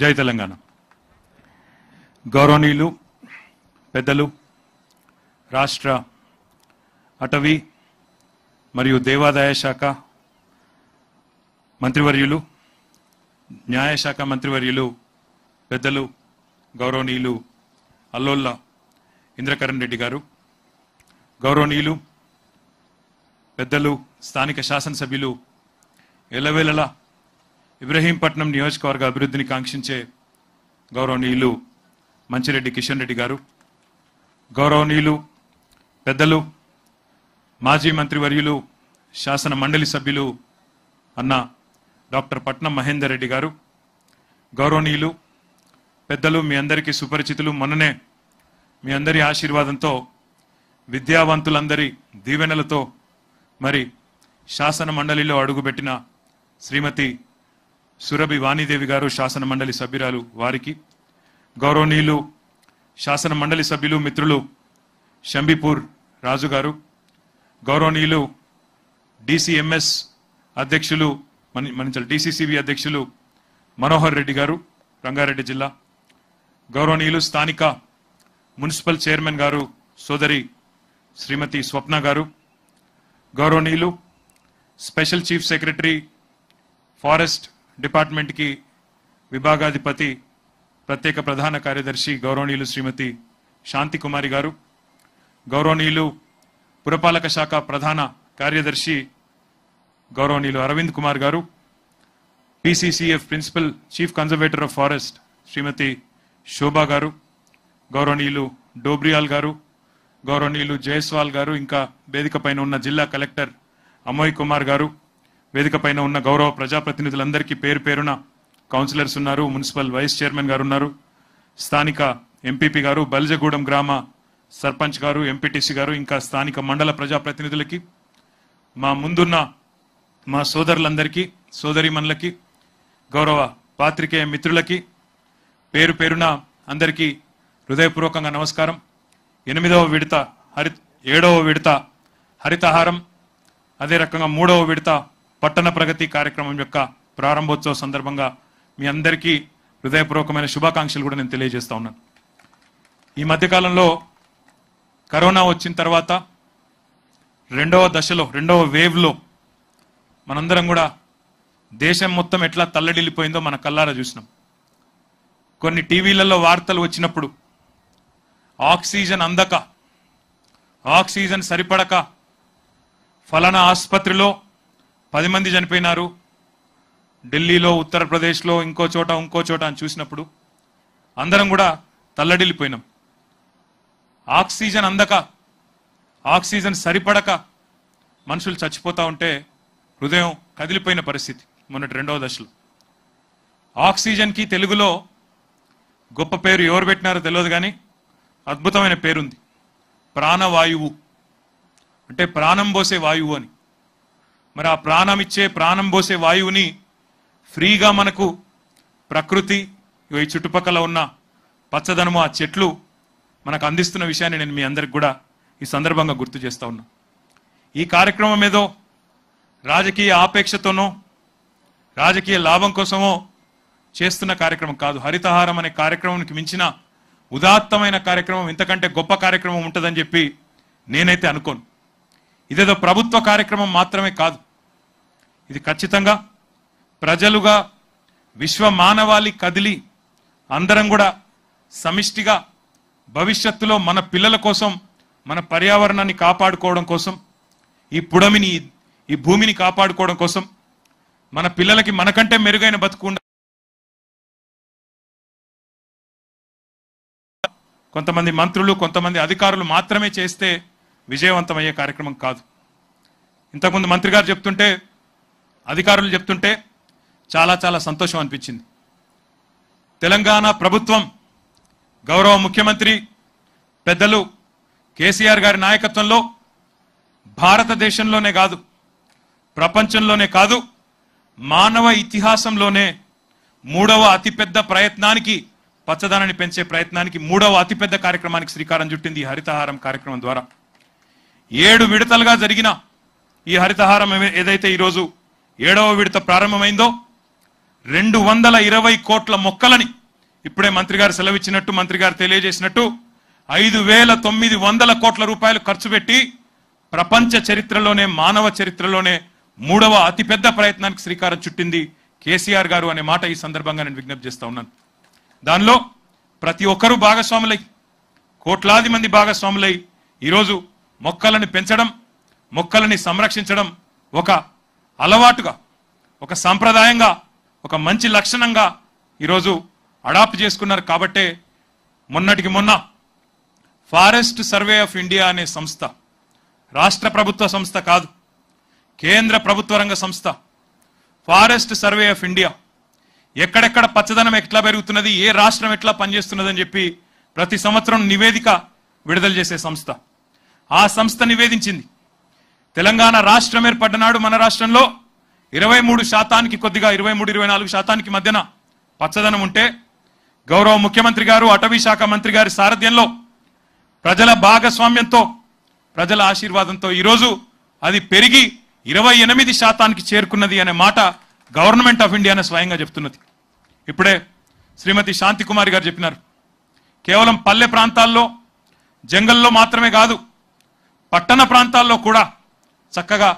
జై తెలంగాణ గౌరవనీయులు పెద్దలు రాష్ట్ర అటవీ మరియు దేవాదాయ శాఖ మంత్రివర్యులు న్యాయశాఖ మంత్రివర్యులు పెద్దలు గౌరవనీయులు అల్లోళ్ళ ఇంద్రకరణ్ రెడ్డి గారు గౌరవనీయులు పెద్దలు స్థానిక శాసనసభ్యులు ఎలవేళలా ఇబ్రహీంపట్నం నియోజకవర్గ అభివృద్ధిని కాంక్షించే గౌరవనీయులు మంచిరెడ్డి కిషన్ రెడ్డి గారు గౌరవనీయులు పెద్దలు మాజీ మంత్రివర్యులు శాసన మండలి సభ్యులు అన్న డాక్టర్ పట్నం మహేందర్ రెడ్డి గారు గౌరవనీయులు పెద్దలు మీ అందరికీ సుపరిచితులు మొన్ననే మీ అందరి ఆశీర్వాదంతో విద్యావంతులందరి దీవెనలతో మరి శాసన మండలిలో అడుగుపెట్టిన శ్రీమతి సురభి వాణిదేవి గారు శాసన మండలి సభ్యురాలు వారికి గౌరవనీయులు శాసన మండలి సభ్యులు మిత్రులు షంబీపూర్ రాజుగారు గౌరవనీయులు డిసిఎంఎస్ అధ్యక్షులు మన్నించాలి డిసిసిబి అధ్యక్షులు మనోహర్ రెడ్డి గారు రంగారెడ్డి జిల్లా గౌరవనీయులు స్థానిక మున్సిపల్ చైర్మన్ గారు సోదరి శ్రీమతి స్వప్న గారు గౌరవనీయులు స్పెషల్ చీఫ్ సెక్రటరీ ఫారెస్ట్ డిపార్ట్మెంట్కి విభాగాధిపతి ప్రత్యేక ప్రధాన కార్యదర్శి గౌరవనీయులు శ్రీమతి శాంతి కుమారి గారు గౌరవనీయులు పురపాలక శాఖ ప్రధాన కార్యదర్శి గౌరవనీయులు అరవింద్ కుమార్ గారు PCCF principal chief conservator of forest Shrimati Shobha గారు గౌరవనీయులు డోబ్రియాల్ గారు గౌరవనీయులు జయస్వాల్ గారు ఇంకా వేదిక ఉన్న జిల్లా కలెక్టర్ అమోయ్ కుమార్ గారు వేదిక పైన ఉన్న గౌరవ ప్రజాప్రతినిధులందరికీ పేరు పేరున కౌన్సిలర్స్ ఉన్నారు మున్సిపల్ వైస్ చైర్మన్ గారు ఉన్నారు స్థానిక ఎంపీపీ గారు బల్జగూడెం గ్రామ సర్పంచ్ గారు ఎంపీటీసీ గారు ఇంకా స్థానిక మండల ప్రజాప్రతినిధులకి మా ముందున్న మా సోదరులందరికీ సోదరిమణులకి గౌరవ పాత్రికేయ మిత్రులకి పేరు పేరున అందరికీ హృదయపూర్వకంగా నమస్కారం ఎనిమిదవ విడత హరి ఏడవ విడత హరితహారం అదే రకంగా మూడవ విడత పట్టణ ప్రగతి కార్యక్రమం యొక్క ప్రారంభోత్సవ సందర్భంగా మీ అందరికీ హృదయపూర్వకమైన శుభాకాంక్షలు కూడా నేను తెలియజేస్తా ఉన్నాను ఈ మధ్యకాలంలో కరోనా వచ్చిన తర్వాత రెండవ దశలో రెండవ వేవ్లో మనందరం కూడా దేశం మొత్తం ఎట్లా తల్లడిల్లిపోయిందో మన కల్లారా చూసినాం కొన్ని టీవీలలో వార్తలు వచ్చినప్పుడు ఆక్సిజన్ అందక ఆక్సిజన్ సరిపడక ఫలానా ఆసుపత్రిలో పది మంది చనిపోయినారు ఢిల్లీలో ఉత్తరప్రదేశ్లో ఇంకో చోట ఇంకో చోట అని చూసినప్పుడు అందరం కూడా తల్లడిల్లిపోయినాం ఆక్సిజన్ అందక ఆక్సిజన్ సరిపడక మనుషులు చచ్చిపోతూ ఉంటే హృదయం కదిలిపోయిన పరిస్థితి మొన్నటి రెండవ దశలో ఆక్సిజన్కి తెలుగులో గొప్ప పేరు ఎవరు పెట్టినారో తెలియదు కానీ అద్భుతమైన పేరుంది ప్రాణవాయువు అంటే ప్రాణం పోసే వాయువు అని మరి ఆ ప్రాణం ఇచ్చే ప్రాణం పోసే వాయువుని ఫ్రీగా మనకు ప్రకృతి ఈ చుట్టుపక్కల ఉన్న పచ్చదనము ఆ చెట్లు మనకు అందిస్తున్న విషయాన్ని నేను మీ అందరికి కూడా ఈ సందర్భంగా గుర్తు చేస్తా ఉన్నా ఈ కార్యక్రమం ఏదో రాజకీయ ఆపేక్షతోనో రాజకీయ లాభం కోసమో చేస్తున్న కార్యక్రమం కాదు హరితహారం అనే కార్యక్రమానికి మించిన ఉదాత్తమైన కార్యక్రమం ఇంతకంటే గొప్ప కార్యక్రమం ఉంటుందని చెప్పి నేనైతే అనుకోను ఇదేదో ప్రభుత్వ కార్యక్రమం మాత్రమే కాదు ఇది ఖచ్చితంగా ప్రజలుగా విశ్వ మానవాళి కదిలి అందరం కూడా సమిష్టిగా భవిష్యత్తులో మన పిల్లల కోసం మన పర్యావరణాన్ని కాపాడుకోవడం కోసం ఈ పుడమిని ఈ భూమిని కాపాడుకోవడం కోసం మన పిల్లలకి మనకంటే మెరుగైన బతుకు కొంతమంది మంత్రులు కొంతమంది అధికారులు మాత్రమే చేస్తే విజయవంతమయ్యే కార్యక్రమం కాదు ఇంతకుముందు మంత్రి గారు చెప్తుంటే అధికారులు చెప్తుంటే చాలా చాలా సంతోషం అనిపించింది తెలంగాణ ప్రభుత్వం గౌరవ ముఖ్యమంత్రి పెద్దలు కేసీఆర్ గారి నాయకత్వంలో భారతదేశంలోనే కాదు ప్రపంచంలోనే కాదు మానవ ఇతిహాసంలోనే మూడవ అతిపెద్ద ప్రయత్నానికి పచ్చదనాన్ని పెంచే ప్రయత్నానికి మూడవ అతిపెద్ద కార్యక్రమానికి శ్రీకారం చుట్టింది ఈ హరితహారం కార్యక్రమం ద్వారా ఏడు విడతలుగా జరిగిన ఈ హరితహారం ఏదైతే ఈరోజు ఏడవ విడత ప్రారంభమైందో రెండు వందల ఇరవై కోట్ల మొక్కలని ఇప్పుడే మంత్రి గారు సెలవిచ్చినట్టు మంత్రి గారు తెలియజేసినట్టు ఐదు వేల తొమ్మిది వందల కోట్ల రూపాయలు ఖర్చు పెట్టి ప్రపంచ చరిత్రలోనే మానవ చరిత్రలోనే మూడవ అతిపెద్ద ప్రయత్నానికి శ్రీకారం చుట్టింది కేసీఆర్ గారు అనే మాట ఈ సందర్భంగా నేను విజ్ఞప్తి చేస్తా ఉన్నాను దానిలో ప్రతి ఒక్కరూ భాగస్వాములై కోట్లాది మంది భాగస్వాములై ఈరోజు మొక్కలను పెంచడం మొక్కలని సంరక్షించడం ఒక అలవాటుగా ఒక సాంప్రదాయంగా ఒక మంచి లక్షణంగా ఈరోజు అడాప్ట్ చేసుకున్నారు కాబట్టే మొన్నటికి మొన్న ఫారెస్ట్ సర్వే ఆఫ్ ఇండియా అనే సంస్థ రాష్ట్ర ప్రభుత్వ సంస్థ కాదు కేంద్ర ప్రభుత్వ రంగ సంస్థ ఫారెస్ట్ సర్వే ఆఫ్ ఇండియా ఎక్కడెక్కడ పచ్చదనం ఎట్లా పెరుగుతున్నది ఏ రాష్ట్రం ఎట్లా పనిచేస్తున్నదని చెప్పి ప్రతి సంవత్సరం నివేదిక విడుదల చేసే సంస్థ ఆ సంస్థ నివేదించింది తెలంగాణ రాష్ట్రం ఏర్పడ్డనాడు మన రాష్ట్రంలో ఇరవై మూడు శాతానికి కొద్దిగా ఇరవై మూడు ఇరవై నాలుగు శాతానికి మధ్యన పచ్చదనం ఉంటే గౌరవ ముఖ్యమంత్రి గారు అటవీ శాఖ మంత్రి గారి సారథ్యంలో ప్రజల భాగస్వామ్యంతో ప్రజల ఆశీర్వాదంతో ఈరోజు అది పెరిగి ఇరవై ఎనిమిది శాతానికి చేరుకున్నది అనే మాట గవర్నమెంట్ ఆఫ్ ఇండియానే స్వయంగా చెప్తున్నది ఇప్పుడే శ్రీమతి శాంతికుమారి గారు చెప్పినారు కేవలం పల్లె ప్రాంతాల్లో జంగల్లో మాత్రమే కాదు పట్టణ ప్రాంతాల్లో కూడా చక్కగా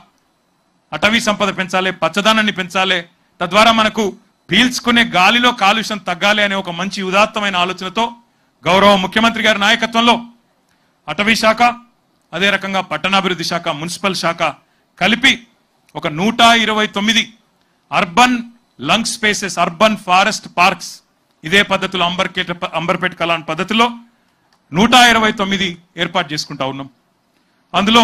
అటవీ సంపద పెంచాలి పచ్చదనాన్ని పెంచాలి తద్వారా మనకు పీల్చుకునే గాలిలో కాలుష్యం తగ్గాలి అనే ఒక మంచి ఉదాత్తమైన ఆలోచనతో గౌరవ ముఖ్యమంత్రి గారి నాయకత్వంలో అటవీ శాఖ అదే రకంగా పట్టణాభివృద్ధి శాఖ మున్సిపల్ శాఖ కలిపి ఒక నూట ఇరవై తొమ్మిది urban lung spaces urban forest parks ఇదే పద్ధతిలో అంబర్కేట అంబర్పేట కలాన్ పద్ధతిలో నూట ఇరవై తొమ్మిది ఏర్పాటు చేసుకుంటా ఉన్నాం అందులో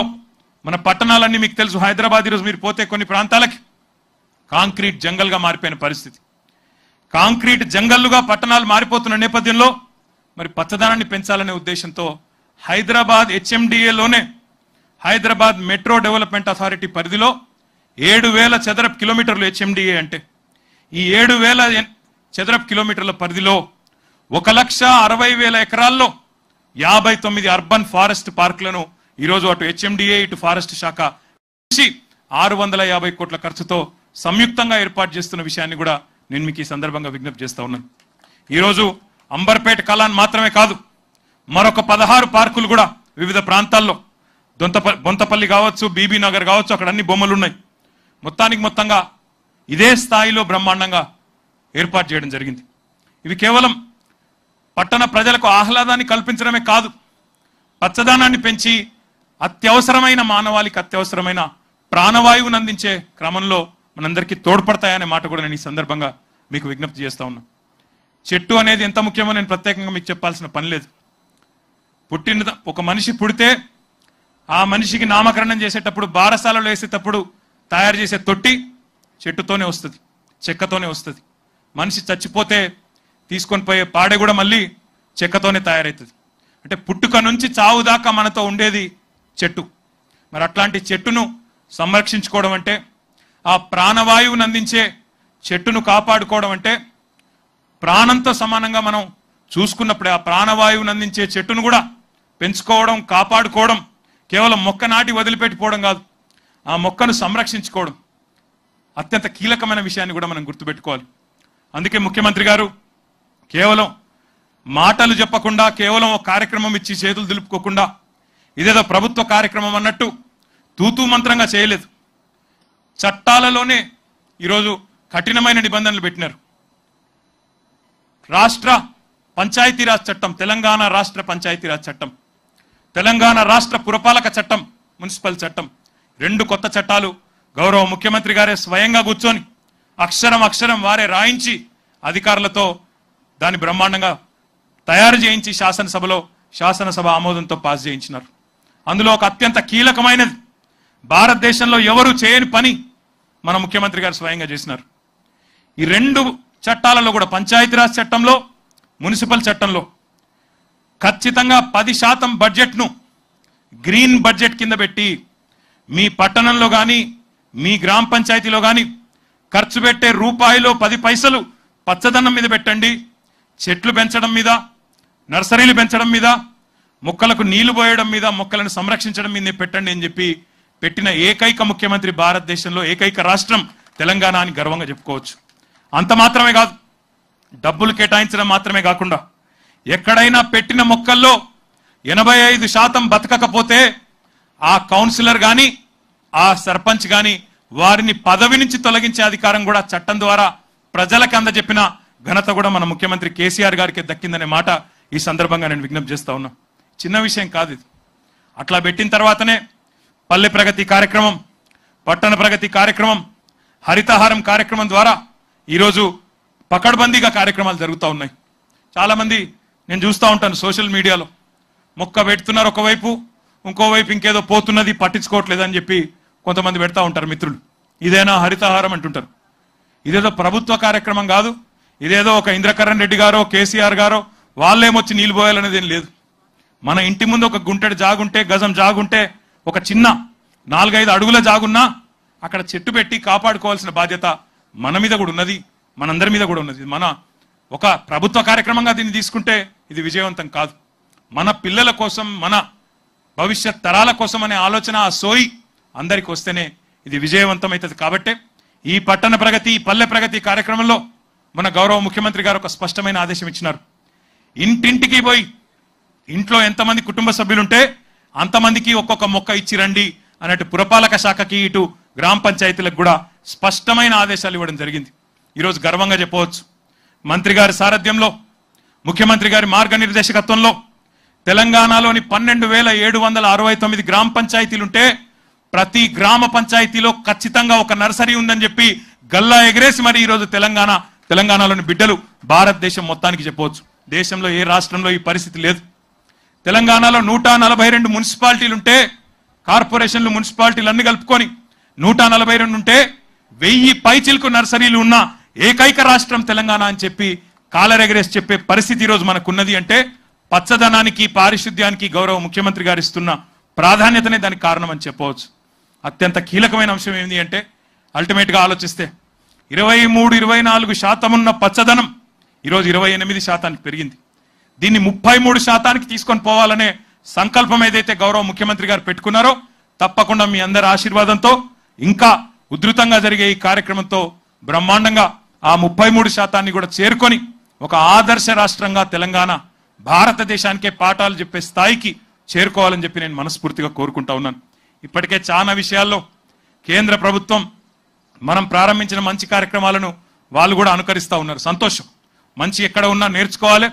మన పట్టణాలన్నీ మీకు తెలుసు హైదరాబాద్ ఈరోజు మీరు పోతే కొన్ని ప్రాంతాలకి కాంక్రీట్ జంగల్గా మారిపోయిన పరిస్థితి కాంక్రీట్ జంగల్లుగా పట్టణాలు మారిపోతున్న నేపథ్యంలో మరి పచ్చదనాన్ని పెంచాలనే ఉద్దేశంతో హైదరాబాద్ హెచ్ఎండిఏలోనే హైదరాబాద్ మెట్రో డెవలప్మెంట్ అథారిటీ పరిధిలో ఏడు వేల చదరపు కిలోమీటర్లు హెచ్ఎండిఏ అంటే ఈ ఏడు వేల చదరపు కిలోమీటర్ల పరిధిలో ఒక లక్ష అరవై వేల ఎకరాల్లో యాభై తొమ్మిది అర్బన్ ఫారెస్ట్ పార్కులను ఈరోజు అటు హెచ్ఎండిఏ ఇటు ఫారెస్ట్ శాఖ కలిసి ఆరు వందల యాభై కోట్ల ఖర్చుతో సంయుక్తంగా ఏర్పాటు చేస్తున్న విషయాన్ని కూడా నేను మీకు ఈ సందర్భంగా విజ్ఞప్తి చేస్తా ఉన్నాను ఈరోజు అంబర్పేట కళాన్ మాత్రమే కాదు మరొక పదహారు పార్కులు కూడా వివిధ ప్రాంతాల్లో దొంతప బొంతపల్లి కావచ్చు బీబీ నగర్ కావచ్చు అక్కడ అన్ని బొమ్మలు ఉన్నాయి మొత్తానికి మొత్తంగా ఇదే స్థాయిలో బ్రహ్మాండంగా ఏర్పాటు చేయడం జరిగింది ఇవి కేవలం పట్టణ ప్రజలకు ఆహ్లాదాన్ని కల్పించడమే కాదు పచ్చదనాన్ని పెంచి అత్యవసరమైన మానవాళికి అత్యవసరమైన ప్రాణవాయువును అందించే క్రమంలో మనందరికీ తోడ్పడతాయనే మాట కూడా నేను ఈ సందర్భంగా మీకు విజ్ఞప్తి చేస్తా ఉన్నా చెట్టు అనేది ఎంత ముఖ్యమో నేను ప్రత్యేకంగా మీకు చెప్పాల్సిన పని లేదు పుట్టిన ఒక మనిషి పుడితే ఆ మనిషికి నామకరణం చేసేటప్పుడు బారసాలలో వేసేటప్పుడు తయారు చేసే తొట్టి చెట్టుతోనే వస్తుంది చెక్కతోనే వస్తుంది మనిషి చచ్చిపోతే తీసుకొని పోయే పాడే కూడా మళ్ళీ చెక్కతోనే తయారవుతుంది అంటే పుట్టుక నుంచి చావు దాకా మనతో ఉండేది చెట్టు మరి అట్లాంటి చెట్టును సంరక్షించుకోవడం అంటే ఆ ప్రాణవాయువును అందించే చెట్టును కాపాడుకోవడం అంటే ప్రాణంతో సమానంగా మనం చూసుకున్నప్పుడే ఆ ప్రాణవాయువును అందించే చెట్టును కూడా పెంచుకోవడం కాపాడుకోవడం కేవలం మొక్క నాటి వదిలిపెట్టిపోవడం కాదు ఆ మొక్కను సంరక్షించుకోవడం అత్యంత కీలకమైన విషయాన్ని కూడా మనం గుర్తుపెట్టుకోవాలి అందుకే ముఖ్యమంత్రి గారు కేవలం మాటలు చెప్పకుండా కేవలం ఒక కార్యక్రమం ఇచ్చి చేతులు దులుపుకోకుండా ఇదేదో ప్రభుత్వ కార్యక్రమం అన్నట్టు తూతూ మంత్రంగా చేయలేదు చట్టాలలోనే ఈరోజు కఠినమైన నిబంధనలు పెట్టినారు రాష్ట్ర పంచాయతీరాజ్ చట్టం తెలంగాణ రాష్ట్ర పంచాయతీరాజ్ చట్టం తెలంగాణ రాష్ట్ర పురపాలక చట్టం మున్సిపల్ చట్టం రెండు కొత్త చట్టాలు గౌరవ ముఖ్యమంత్రి గారే స్వయంగా కూర్చొని అక్షరం అక్షరం వారే రాయించి అధికారులతో దాన్ని బ్రహ్మాండంగా తయారు చేయించి శాసనసభలో శాసనసభ ఆమోదంతో పాస్ చేయించినారు అందులో ఒక అత్యంత కీలకమైనది భారతదేశంలో ఎవరు చేయని పని మన ముఖ్యమంత్రి గారు స్వయంగా చేసినారు ఈ రెండు చట్టాలలో కూడా పంచాయతీరాజ్ చట్టంలో మున్సిపల్ చట్టంలో ఖచ్చితంగా పది శాతం బడ్జెట్ను గ్రీన్ బడ్జెట్ కింద పెట్టి మీ పట్టణంలో కానీ మీ గ్రామ పంచాయతీలో కానీ ఖర్చు పెట్టే రూపాయిలో పది పైసలు పచ్చదనం మీద పెట్టండి చెట్లు పెంచడం మీద నర్సరీలు పెంచడం మీద మొక్కలకు నీళ్లు పోయడం మీద మొక్కలను సంరక్షించడం మీద పెట్టండి అని చెప్పి పెట్టిన ఏకైక ముఖ్యమంత్రి భారతదేశంలో ఏకైక రాష్ట్రం తెలంగాణ అని గర్వంగా చెప్పుకోవచ్చు అంత మాత్రమే కాదు డబ్బులు కేటాయించడం మాత్రమే కాకుండా ఎక్కడైనా పెట్టిన మొక్కల్లో ఎనభై ఐదు శాతం బతకకపోతే ఆ కౌన్సిలర్ కానీ ఆ సర్పంచ్ కానీ వారిని పదవి నుంచి తొలగించే అధికారం కూడా చట్టం ద్వారా ప్రజలకు అందజెప్పిన ఘనత కూడా మన ముఖ్యమంత్రి కేసీఆర్ గారికి దక్కిందనే మాట ఈ సందర్భంగా నేను విజ్ఞప్తి చేస్తా ఉన్నా చిన్న విషయం కాదు ఇది అట్లా పెట్టిన తర్వాతనే పల్లె ప్రగతి కార్యక్రమం పట్టణ ప్రగతి కార్యక్రమం హరితహారం కార్యక్రమం ద్వారా ఈరోజు పకడ్బందీగా కార్యక్రమాలు జరుగుతూ ఉన్నాయి చాలామంది నేను చూస్తూ ఉంటాను సోషల్ మీడియాలో మొక్క పెడుతున్నారు ఒకవైపు ఇంకోవైపు ఇంకేదో పోతున్నది పట్టించుకోవట్లేదని చెప్పి కొంతమంది పెడతా ఉంటారు మిత్రులు ఇదేనా హరితహారం అంటుంటారు ఇదేదో ప్రభుత్వ కార్యక్రమం కాదు ఇదేదో ఒక ఇంద్రకరణ్ రెడ్డి గారో కేసీఆర్ గారో వాళ్ళేమొచ్చి నీళ్ళు పోయాలనేది ఏం లేదు మన ఇంటి ముందు ఒక గుంటెడు జాగుంటే గజం జాగుంటే ఒక చిన్న నాలుగైదు అడుగుల జాగున్నా అక్కడ చెట్టు పెట్టి కాపాడుకోవాల్సిన బాధ్యత మన మీద కూడా ఉన్నది మనందరి మీద కూడా ఉన్నది మన ఒక ప్రభుత్వ కార్యక్రమంగా దీన్ని తీసుకుంటే ఇది విజయవంతం కాదు మన పిల్లల కోసం మన భవిష్యత్ తరాల కోసం అనే ఆలోచన ఆ సోయి అందరికి వస్తేనే ఇది విజయవంతం అవుతుంది కాబట్టే ఈ పట్టణ ప్రగతి పల్లె ప్రగతి కార్యక్రమంలో మన గౌరవ ముఖ్యమంత్రి గారు ఒక స్పష్టమైన ఆదేశం ఇచ్చినారు ఇంటింటికి పోయి ఇంట్లో ఎంతమంది కుటుంబ సభ్యులుంటే అంతమందికి ఒక్కొక్క మొక్క ఇచ్చి రండి అన్నట్టు పురపాలక శాఖకి ఇటు గ్రామ పంచాయతీలకు కూడా స్పష్టమైన ఆదేశాలు ఇవ్వడం జరిగింది ఈరోజు గర్వంగా చెప్పవచ్చు మంత్రి గారి సారథ్యంలో ముఖ్యమంత్రి గారి మార్గనిర్దేశకత్వంలో తెలంగాణలోని పన్నెండు వేల ఏడు వందల అరవై తొమ్మిది గ్రామ పంచాయతీలుంటే ప్రతి గ్రామ పంచాయతీలో ఖచ్చితంగా ఒక నర్సరీ ఉందని చెప్పి గల్లా ఎగరేసి మరి ఈరోజు తెలంగాణ తెలంగాణలోని బిడ్డలు భారతదేశం మొత్తానికి చెప్పవచ్చు దేశంలో ఏ రాష్ట్రంలో ఈ పరిస్థితి లేదు తెలంగాణలో నూట నలభై రెండు మున్సిపాలిటీలు ఉంటే కార్పొరేషన్లు మున్సిపాలిటీలు అన్ని కలుపుకొని నూట నలభై రెండు ఉంటే వెయ్యి పైచిల్కు నర్సరీలు ఉన్న ఏకైక రాష్ట్రం తెలంగాణ అని చెప్పి కాలరెగరేసి చెప్పే పరిస్థితి ఈరోజు మనకున్నది అంటే పచ్చదనానికి పారిశుద్ధ్యానికి గౌరవ ముఖ్యమంత్రి గారు ఇస్తున్న ప్రాధాన్యతనే దానికి కారణం అని చెప్పవచ్చు అత్యంత కీలకమైన అంశం ఏంటి అంటే అల్టిమేట్గా ఆలోచిస్తే ఇరవై మూడు ఇరవై నాలుగు శాతం ఉన్న పచ్చదనం ఈరోజు ఇరవై ఎనిమిది శాతానికి పెరిగింది దీన్ని ముప్పై మూడు శాతానికి తీసుకొని పోవాలనే సంకల్పం ఏదైతే గౌరవ ముఖ్యమంత్రి గారు పెట్టుకున్నారో తప్పకుండా మీ అందరి ఆశీర్వాదంతో ఇంకా ఉధృతంగా జరిగే ఈ కార్యక్రమంతో బ్రహ్మాండంగా ఆ ముప్పై మూడు శాతాన్ని కూడా చేరుకొని ఒక ఆదర్శ రాష్ట్రంగా తెలంగాణ భారతదేశానికే పాఠాలు చెప్పే స్థాయికి చేరుకోవాలని చెప్పి నేను మనస్ఫూర్తిగా కోరుకుంటా ఉన్నాను ఇప్పటికే చాలా విషయాల్లో కేంద్ర ప్రభుత్వం మనం ప్రారంభించిన మంచి కార్యక్రమాలను వాళ్ళు కూడా అనుకరిస్తూ ఉన్నారు సంతోషం మంచి ఎక్కడ ఉన్నా నేర్చుకోవాలి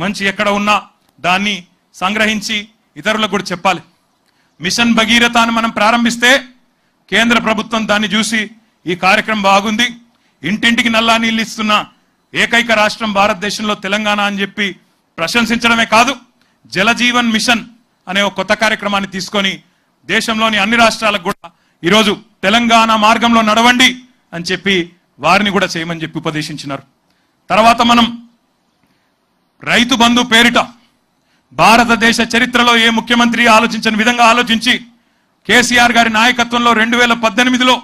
మంచి ఎక్కడ ఉన్నా దాన్ని సంగ్రహించి ఇతరులకు కూడా చెప్పాలి మిషన్ భగీరథాన్ని మనం ప్రారంభిస్తే కేంద్ర ప్రభుత్వం దాన్ని చూసి ఈ కార్యక్రమం బాగుంది ఇంటింటికి నల్లా నీళ్ళు ఇస్తున్న ఏకైక రాష్ట్రం భారతదేశంలో తెలంగాణ అని చెప్పి ప్రశంసించడమే కాదు జలజీవన్ మిషన్ అనే ఒక కొత్త కార్యక్రమాన్ని తీసుకొని దేశంలోని అన్ని రాష్ట్రాలకు కూడా ఈరోజు తెలంగాణ మార్గంలో నడవండి అని చెప్పి వారిని కూడా చేయమని చెప్పి ఉపదేశించినారు తర్వాత మనం రైతు బంధు పేరిట భారతదేశ చరిత్రలో ఏ ముఖ్యమంత్రి ఆలోచించిన విధంగా ఆలోచించి కేసీఆర్ గారి నాయకత్వంలో రెండు వేల పద్దెనిమిదిలో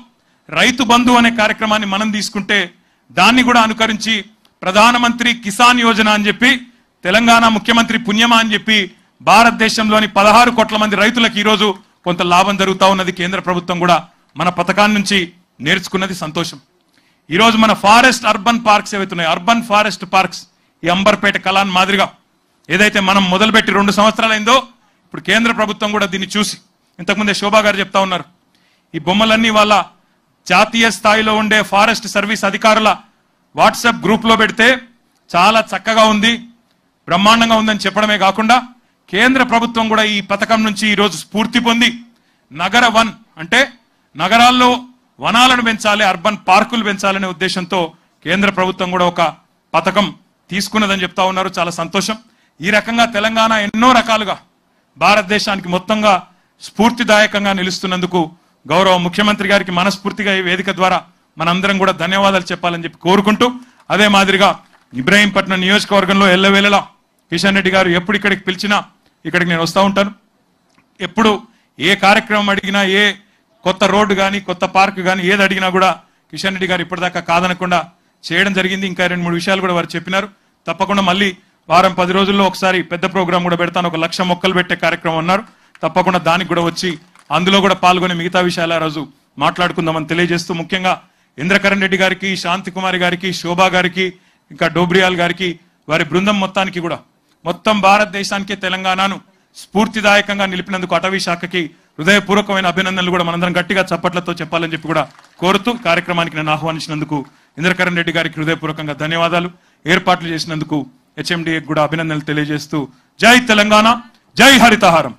రైతు బంధు అనే కార్యక్రమాన్ని మనం తీసుకుంటే దాన్ని కూడా అనుకరించి ప్రధానమంత్రి కిసాన్ యోజన అని చెప్పి తెలంగాణ ముఖ్యమంత్రి పుణ్యమా అని చెప్పి భారతదేశంలోని పదహారు కోట్ల మంది రైతులకు ఈరోజు కొంత లాభం జరుగుతూ ఉన్నది కేంద్ర ప్రభుత్వం కూడా మన పథకాన్ని నుంచి నేర్చుకున్నది సంతోషం ఈరోజు మన ఫారెస్ట్ అర్బన్ పార్క్స్ ఏవైతున్నాయి అర్బన్ ఫారెస్ట్ పార్క్స్ ఈ అంబర్పేట కళాన్ మాదిరిగా ఏదైతే మనం మొదలుపెట్టి రెండు సంవత్సరాలైందో ఇప్పుడు కేంద్ర ప్రభుత్వం కూడా దీన్ని చూసి ఇంతకుముందే శోభా గారు చెప్తా ఉన్నారు ఈ బొమ్మలన్నీ వాళ్ళ జాతీయ స్థాయిలో ఉండే ఫారెస్ట్ సర్వీస్ అధికారుల వాట్సాప్ గ్రూప్లో పెడితే చాలా చక్కగా ఉంది బ్రహ్మాండంగా ఉందని చెప్పడమే కాకుండా కేంద్ర ప్రభుత్వం కూడా ఈ పథకం నుంచి ఈరోజు స్ఫూర్తి పొంది నగర వన్ అంటే నగరాల్లో వనాలను పెంచాలి అర్బన్ పార్కులు పెంచాలనే ఉద్దేశంతో కేంద్ర ప్రభుత్వం కూడా ఒక పథకం తీసుకున్నదని చెప్తా ఉన్నారు చాలా సంతోషం ఈ రకంగా తెలంగాణ ఎన్నో రకాలుగా భారతదేశానికి మొత్తంగా స్ఫూర్తిదాయకంగా నిలుస్తున్నందుకు గౌరవ ముఖ్యమంత్రి గారికి మనస్ఫూర్తిగా ఈ వేదిక ద్వారా మనందరం కూడా ధన్యవాదాలు చెప్పాలని చెప్పి కోరుకుంటూ అదే మాదిరిగా ఇబ్రాహీంపట్నం నియోజకవర్గంలో ఎల్లవేళలా కిషన్ రెడ్డి గారు ఎప్పుడు ఇక్కడికి పిలిచినా ఇక్కడికి నేను వస్తూ ఉంటాను ఎప్పుడు ఏ కార్యక్రమం అడిగినా ఏ కొత్త రోడ్డు కానీ కొత్త పార్క్ కానీ ఏది అడిగినా కూడా కిషన్ రెడ్డి గారు ఇప్పటిదాకా కాదనకుండా చేయడం జరిగింది ఇంకా రెండు మూడు విషయాలు కూడా వారు చెప్పినారు తప్పకుండా మళ్ళీ వారం పది రోజుల్లో ఒకసారి పెద్ద ప్రోగ్రాం కూడా పెడతాను ఒక లక్ష మొక్కలు పెట్టే కార్యక్రమం ఉన్నారు తప్పకుండా దానికి కూడా వచ్చి అందులో కూడా పాల్గొని మిగతా విషయాలు ఆ రోజు మాట్లాడుకుందామని తెలియజేస్తూ ముఖ్యంగా ఇంద్రకరణ్ రెడ్డి గారికి శాంతి కుమారి గారికి శోభా గారికి ఇంకా డోబ్రియాల్ గారికి వారి బృందం మొత్తానికి కూడా మొత్తం భారతదేశానికి తెలంగాణను స్ఫూర్తిదాయకంగా నిలిపినందుకు అటవీ శాఖకి హృదయపూర్వకమైన అభినందనలు కూడా మనందరం గట్టిగా చప్పట్లతో చెప్పాలని చెప్పి కూడా కోరుతూ కార్యక్రమానికి నేను ఆహ్వానించినందుకు ఇంద్రకరణ్ రెడ్డి గారికి హృదయపూర్వకంగా ధన్యవాదాలు ఏర్పాట్లు చేసినందుకు హెచ్ఎండిఏకి కూడా అభినందనలు తెలియజేస్తూ జై తెలంగాణ జై హరితహారం